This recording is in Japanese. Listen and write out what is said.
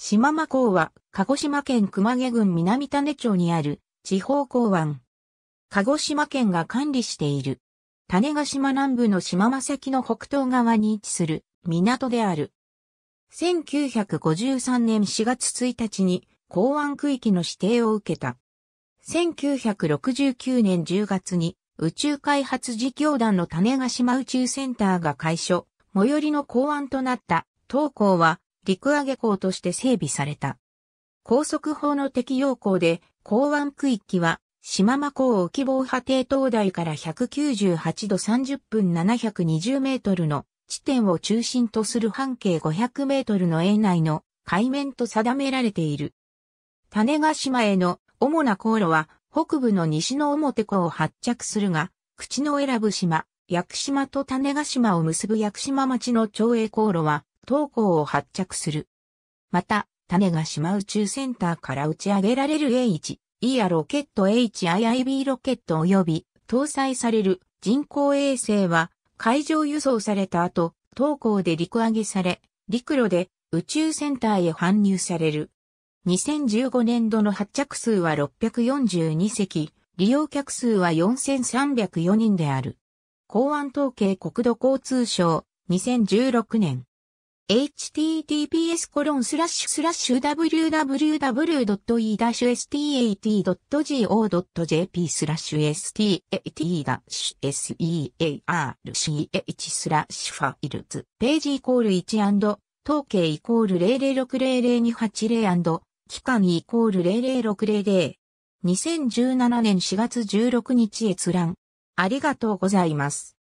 島間港は、鹿児島県熊毛郡南種町にある地方港湾。鹿児島県が管理している。種ヶ島南部の島間先の北東側に位置する港である。1953年4月1日に港湾区域の指定を受けた。1969年10月に宇宙開発事業団の種ヶ島宇宙センターが開所、最寄りの港湾となった東港は陸揚げ港として整備された。高速法の適用港で、港湾区域は、島間港沖防波堤灯台から198度30分720メートルの地点を中心とする半径500メートルの円内の海面と定められている。種ヶ島への主な航路は北部の西の表港を発着するが、口の選ぶ島、屋久島と種ヶ島を結ぶ屋久島町の町営航路は投稿を発着する。また、種が島宇宙センターから打ち上げられる H、ER ロケット HIIB ロケット及び搭載される人工衛星は海上輸送された後、東港で陸揚げされ、陸路で宇宙センターへ搬入される。2015年度の発着数は642隻、利用客数は4304人である。公安統計国土交通省、2016年。https コロンスラッシュスラッシュ www.e-stat.go.jp スラッシュ stat-search スラッシュファイルズページイコール1統計イコール006000280期間イコール00600 2017年4月16日閲覧ありがとうございます。